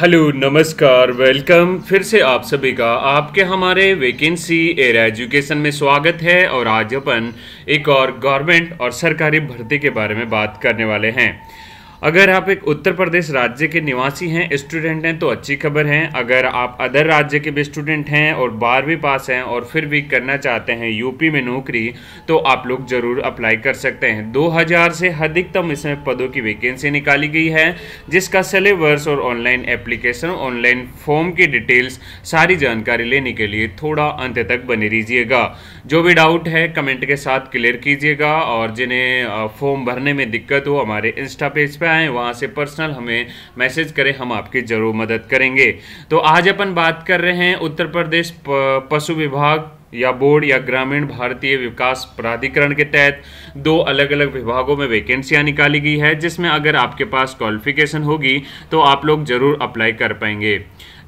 hello नमस्कार welcome फिर से आप सभी का आपके हमारे वैकेंसी एयर एजुकेशन में स्वागत है और आज अपन एक और गवर्नमेंट और सरकारी भर्ती के बारे में बात करने वाले हैं अगर आप एक उत्तर प्रदेश राज्य के निवासी हैं स्टूडेंट हैं तो अच्छी खबर है अगर आप अदर राज्य के भी स्टूडेंट हैं और बारहवीं पास हैं और फिर भी करना चाहते हैं यूपी में नौकरी तो आप लोग ज़रूर अप्लाई कर सकते हैं 2000 से अधिकतम इसमें पदों की वैकेंसी निकाली गई है जिसका सिलेबस और ऑनलाइन एप्लीकेशन ऑनलाइन फॉर्म की डिटेल्स सारी जानकारी लेने के लिए थोड़ा अंत तक बने रहिएगा जो भी डाउट है कमेंट के साथ क्लियर कीजिएगा और जिन्हें फॉर्म भरने में दिक्कत हो हमारे इंस्टा पेज पर आए वहाँ से पर्सनल हमें मैसेज करें हम आपकी ज़रूर मदद करेंगे तो आज अपन बात कर रहे हैं उत्तर प्रदेश पशु विभाग या बोर्ड या ग्रामीण भारतीय विकास प्राधिकरण के तहत दो अलग अलग विभागों में वैकेंसियां निकाली गई है जिसमें अगर आपके पास क्वालिफिकेशन होगी तो आप लोग ज़रूर अप्लाई कर पाएंगे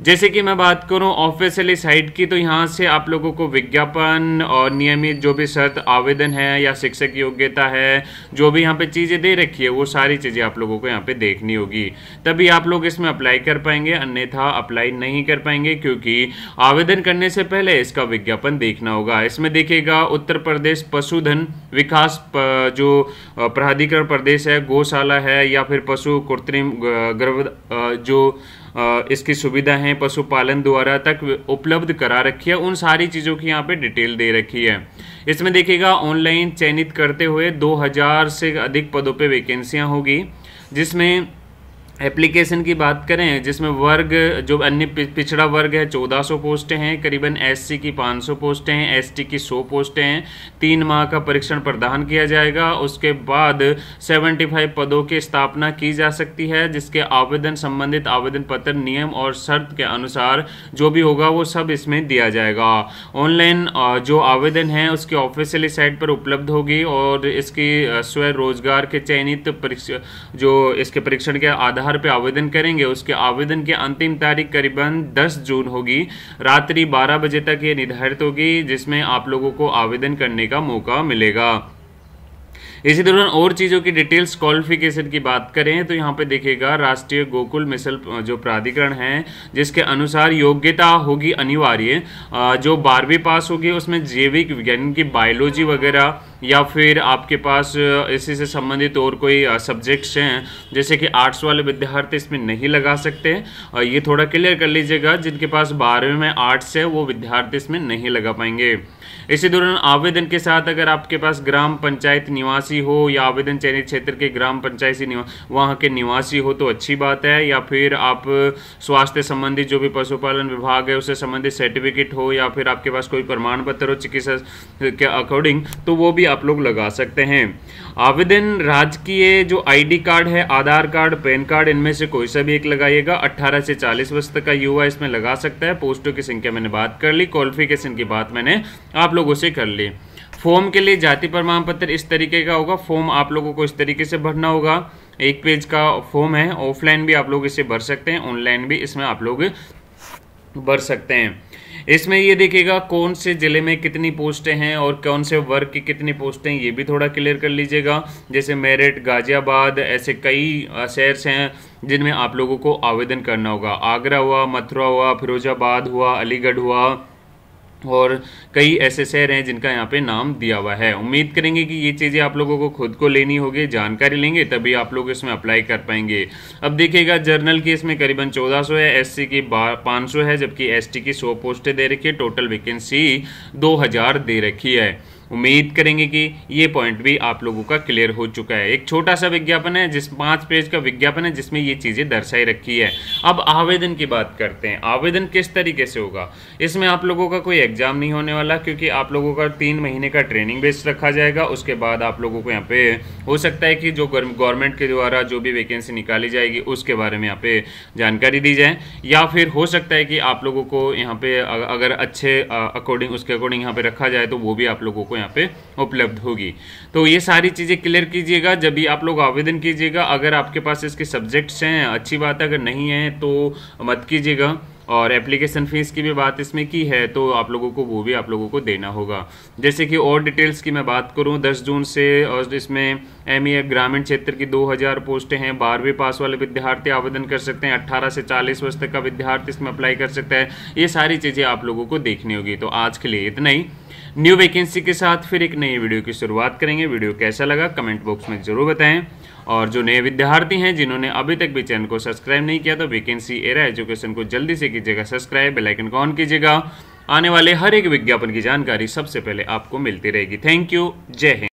जैसे कि मैं बात करूं ऑफिशियली साइट की तो यहाँ से आप लोगों को विज्ञापन और नियमित जो भी शर्त आवेदन है या शिक्षक योग्यता है जो भी यहाँ पे चीज़ें दे रखी है वो सारी चीज़ें आप लोगों को यहाँ पे देखनी होगी तभी आप लोग इसमें अप्लाई कर पाएंगे अन्यथा अप्लाई नहीं कर पाएंगे क्योंकि आवेदन करने से पहले इसका विज्ञापन दे देखना होगा इसमें देखिएगा उत्तर प्रदेश पशुधन विकास जो प्राधिकरण प्रदेश है गौशाला है या फिर पशु कृत्रिम गर्भ जो इसकी सुविधा है पशुपालन द्वारा तक उपलब्ध करा रखी है उन सारी चीज़ों की यहाँ पे डिटेल दे रखी है इसमें देखिएगा ऑनलाइन चयनित करते हुए 2000 से अधिक पदों पे वैकेंसियाँ होगी जिसमें एप्लीकेशन की बात करें जिसमें वर्ग जो अन्य पिछड़ा वर्ग है 1400 पोस्टें हैं करीबन एससी की 500 पोस्टें हैं एसटी की 100 पोस्टें हैं तीन माह का परीक्षण प्रदान किया जाएगा उसके बाद 75 पदों की स्थापना की जा सकती है जिसके आवेदन संबंधित आवेदन पत्र नियम और शर्त के अनुसार जो भी होगा वो सब इसमें दिया जाएगा ऑनलाइन जो आवेदन है उसकी ऑफिशियली साइट पर उपलब्ध होगी और इसकी स्वरोजगार के चयनित जो इसके परीक्षण के आधार आधार पर आवेदन करेंगे उसके आवेदन की अंतिम तारीख करीबन 10 जून होगी रात्रि 12 बजे तक ये निर्धारित होगी जिसमें आप लोगों को आवेदन करने का मौका मिलेगा इसी दौरान और चीज़ों की डिटेल्स क्वालिफिकेशन की बात करें तो यहाँ पे देखिएगा राष्ट्रीय गोकुल मिसल जो प्राधिकरण है जिसके अनुसार योग्यता होगी अनिवार्य जो बारहवीं पास होगी उसमें जैविक विज्ञान की बायोलॉजी वगैरह या फिर आपके पास इसी से संबंधित और कोई सब्जेक्ट्स हैं जैसे कि आर्ट्स वाले विद्यार्थी इसमें नहीं लगा सकते और ये थोड़ा क्लियर कर लीजिएगा जिनके पास बारहवीं में आर्ट्स है वो विद्यार्थी इसमें नहीं लगा पाएंगे इसी दौरान आवेदन के साथ अगर आपके पास ग्राम पंचायत निवासी हो या आवेदन चयनित क्षेत्र के ग्राम पंचायती वहाँ के निवासी हो तो अच्छी बात है या फिर आप स्वास्थ्य संबंधी जो भी पशुपालन विभाग है उससे संबंधित सर्टिफिकेट हो या फिर आपके पास कोई प्रमाण पत्र हो चिकित्सा के अकॉर्डिंग तो वो भी आप लोग लगा सकते हैं आवेदन राजकीय जो आईडी कार्ड है आधार कार्ड पैन कार्ड इनमें से कोई सा भी एक लगाइएगा 18 से 40 वर्ष तक का युवा इसमें लगा सकता है पोस्टों की संख्या मैंने बात कर ली क्वालिफिकेशन की बात मैंने आप लोगों से कर ली फॉर्म के लिए जाति प्रमाण पत्र इस तरीके का होगा फॉर्म आप लोगों को इस तरीके से भरना होगा एक पेज का फॉर्म है ऑफलाइन भी आप लोग इसे भर सकते हैं ऑनलाइन भी इसमें आप लोग भर सकते हैं इसमें ये देखिएगा कौन से ज़िले में कितनी पोस्टें हैं और कौन से वर्ग की कितनी पोस्टें हैं ये भी थोड़ा क्लियर कर लीजिएगा जैसे मेरठ गाज़ियाबाद ऐसे कई शहर हैं जिनमें आप लोगों को आवेदन करना होगा आगरा हुआ मथुरा हुआ फिरोजाबाद हुआ अलीगढ़ हुआ और कई ऐसे शहर हैं जिनका यहाँ पे नाम दिया हुआ है उम्मीद करेंगे कि ये चीज़ें आप लोगों को खुद को लेनी होगी जानकारी लेंगे तभी आप लोग इसमें अप्लाई कर पाएंगे अब देखिएगा जर्नल की इसमें करीबन 1400 है एससी की पाँच है जबकि एसटी की 100 पोस्टें दे रखी है टोटल वैकेंसी 2000 दे रखी है उम्मीद करेंगे कि ये पॉइंट भी आप लोगों का क्लियर हो चुका है एक छोटा सा विज्ञापन है जिस पाँच पेज का विज्ञापन है जिसमें ये चीज़ें दर्शाई रखी है अब आवेदन की बात करते हैं आवेदन किस तरीके से होगा इसमें आप लोगों का कोई एग्जाम नहीं होने वाला क्योंकि आप लोगों का तीन महीने का ट्रेनिंग बेस रखा जाएगा उसके बाद आप लोगों को यहाँ पे हो सकता है कि जो गवर्नमेंट के द्वारा जो भी वैकेंसी निकाली जाएगी उसके बारे में यहाँ पे जानकारी दी जाए या फिर हो सकता है कि आप लोगों को यहाँ पे अगर अच्छे अकॉर्डिंग उसके अकॉर्डिंग यहाँ पे रखा जाए तो वो भी आप लोगों को यहाँ पे उपलब्ध होगी तो ये सारी चीज़ें क्लियर कीजिएगा जब भी आप लोग आवेदन कीजिएगा अगर आपके पास इसके सब्जेक्ट्स हैं अच्छी बात है अगर नहीं है तो मत कीजिएगा और एप्लीकेशन फ़ीस की भी बात इसमें की है तो आप लोगों को वो भी आप लोगों को देना होगा जैसे कि और डिटेल्स की मैं बात करूँ दस जून से और इसमें एम e ग्रामीण क्षेत्र की 2000 पोस्टें हैं बारहवीं पास वाले विद्यार्थी आवेदन कर सकते हैं 18 से 40 वर्ष तक का विद्यार्थी इसमें अप्लाई कर सकता है ये सारी चीज़ें आप लोगों को देखनी होगी तो आज के लिए इतना ही न्यू वैकेंसी के साथ फिर एक नई वीडियो की शुरुआत करेंगे वीडियो कैसा लगा कमेंट बॉक्स में ज़रूर बताएं और जो नए विद्यार्थी हैं जिन्होंने अभी तक भी चैनल को सब्सक्राइब नहीं किया तो वेकेंसी एरा एजुकेशन को जल्दी से कीजिएगा सब्सक्राइब बेलाइकन को ऑन कीजिएगा आने वाले हर एक विज्ञापन की जानकारी सबसे पहले आपको मिलती रहेगी थैंक यू जय हिंद